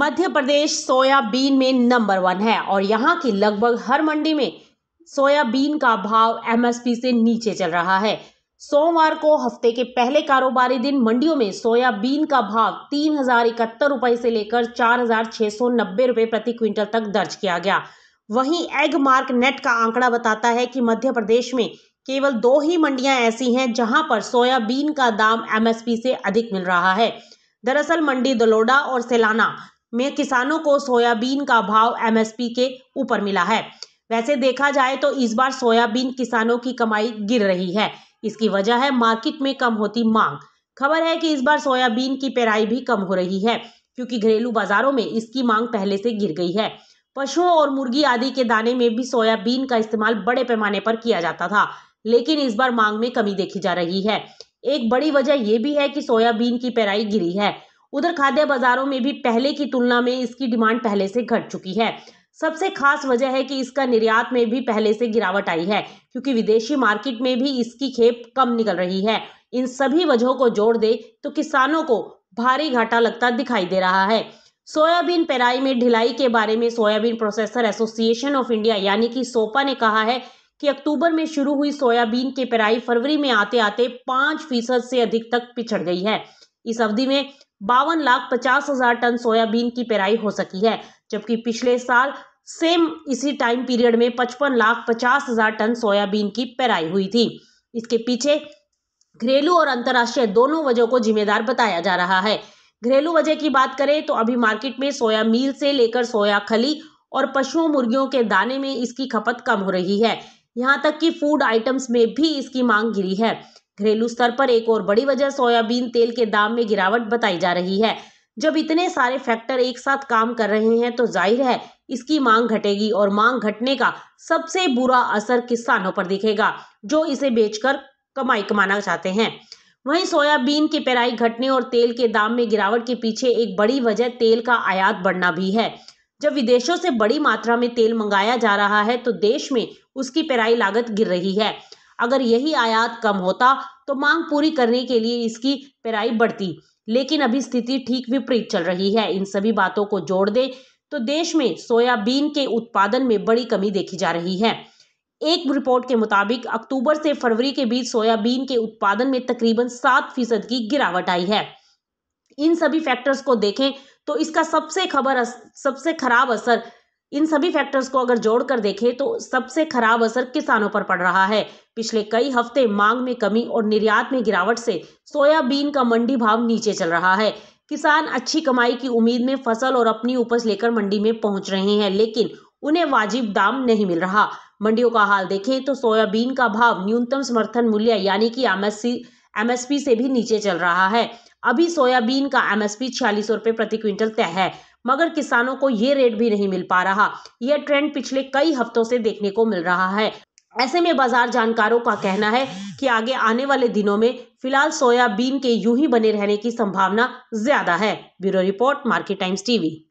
मध्य Pradesh soybean में number one है और यहाँ की लगभग हर मंडी में सोयाबीन का भाव एमएसपी से नीचे चल रहा है सोमवार को हफ्ते के पहले कारोबारी दिन मंडियों में सोयाबीन का भाव तीन हजार इकहत्तर रुपए से लेकर चार हजार छह सौ नब्बे रुपए प्रति क्विंटल तक दर्ज किया गया वहीं एग मार्क नेट का आंकड़ा बताता है कि मध्य प्रदेश में केवल दो ही मंडियां ऐसी हैं जहां पर सोयाबीन का दाम एमएसपी से अधिक मिल रहा है दरअसल मंडी दलोडा और सेलाना में किसानों को सोयाबीन का भाव एमएसपी के ऊपर मिला है वैसे देखा जाए तो इस बार सोयाबीन किसानों की कमाई गिर रही है इसकी वजह है मार्केट में कम होती मांग खबर है कि इस बार सोयाबीन की पेराई भी कम हो रही है क्योंकि घरेलू बाजारों में इसकी मांग पहले से गिर गई है पशुओं और मुर्गी आदि के दाने में भी सोयाबीन का इस्तेमाल बड़े पैमाने पर किया जाता था लेकिन इस बार मांग में कमी देखी जा रही है एक बड़ी वजह यह भी है कि सोयाबीन की पेराई गिरी है उधर खाद्य बाजारों में भी पहले की तुलना में इसकी डिमांड पहले से घट चुकी है सबसे खास वजह है कि इसका निर्यात में भी पहले से गिरावट आई है क्योंकि विदेशी मार्केट में भी इसकी खेप कम निकल रही है इन सभी वजहों को जोड़ दे तो किसानों को भारी घाटा लगता दिखाई दे रहा है सोयाबीन पेराई में ढिलाई के बारे में soybean processor association of India यानी कि सोपा ने कहा है कि अक्टूबर में शुरू हुई सोयाबीन की पेराई फरवरी में आते आते पाँच फीसद से अधिक तक पिछड़ गई है इस अवधि में बावन लाख पचास हजार टन सोयाबीन की पेराई हो सकी है जबकि पिछले साल सेम इसी टाइम पीरियड में पचपन लाख पचास हजार टन सोयाबीन की पेराई हुई थी इसके पीछे घरेलू और अंतर्राष्ट्रीय दोनों वजहों को जिम्मेदार बताया जा रहा है घरेलू वजह की बात करें तो अभी मार्केट में सोया मील से लेकर सोया खली और पशुओं मुर्गियों के दाने में इसकी खपत कम हो रही है यहाँ तक कि फूड आइटम्स में भी इसकी मांग गिरी है घरेलू स्तर पर एक और बड़ी वजह सोयाबीन तेल के दाम में गिरावट बताई जा रही है जब इतने सारे फैक्टर एक साथ काम कर रहे हैं तो जाहिर है इसकी मांग घटेगी और मांग घटने का सबसे बुरा असर किसानों पर दिखेगा जो इसे बेचकर कमाई कमाना चाहते हैं वहीं सोयाबीन की पेराई घटने और तेल के दाम में गिरावट के पीछे एक बड़ी वजह तेल का आयात बढ़ना भी है जब विदेशों से बड़ी मात्रा में तेल मंगाया जा रहा है तो देश में उसकी पेराई लागत गिर रही है अगर यही आयात कम होता तो मांग पूरी करने के लिए इसकी पेराई बढ़ती लेकिन अभी स्थिति ठीक विपरीत चल रही है इन सभी बातों को जोड़ दें तो देश में सोयाबीन के उत्पादन में बड़ी कमी देखी जा रही है एक रिपोर्ट के मुताबिक अक्टूबर से फरवरी के बीच सोयाबीन के उत्पादन में तकरीबन सात फीसद की गिरावट आई है इन सभी फैक्टर्स को देखें तो इसका सबसे खबर सबसे खराब असर इन सभी फैक्टर्स को अगर जोड़कर देखें तो सबसे खराब असर किसानों पर पड़ रहा है पिछले कई हफ्ते मांग में कमी और निर्यात में गिरावट से सोयाबीन का मंडी भाव नीचे चल रहा है किसान अच्छी कमाई की उम्मीद में फसल और अपनी उपज लेकर मंडी में पहुंच रहे हैं लेकिन उन्हें वाजिब दाम नहीं मिल रहा मंडियों का हाल देखें तो सोयाबीन का भाव न्यूनतम समर्थन मूल्य यानी कि एमएससी एमएसपी से भी नीचे चल रहा है अभी सोयाबीन का एमएसपी छियालीस रुपए प्रति क्विंटल तय है मगर किसानों को ये रेट भी नहीं मिल पा रहा यह ट्रेंड पिछले कई हफ्तों से देखने को मिल रहा है ऐसे में बाजार जानकारों का कहना है कि आगे आने वाले दिनों में फिलहाल सोयाबीन के यूं ही बने रहने की संभावना ज्यादा है bureau report Market Times TV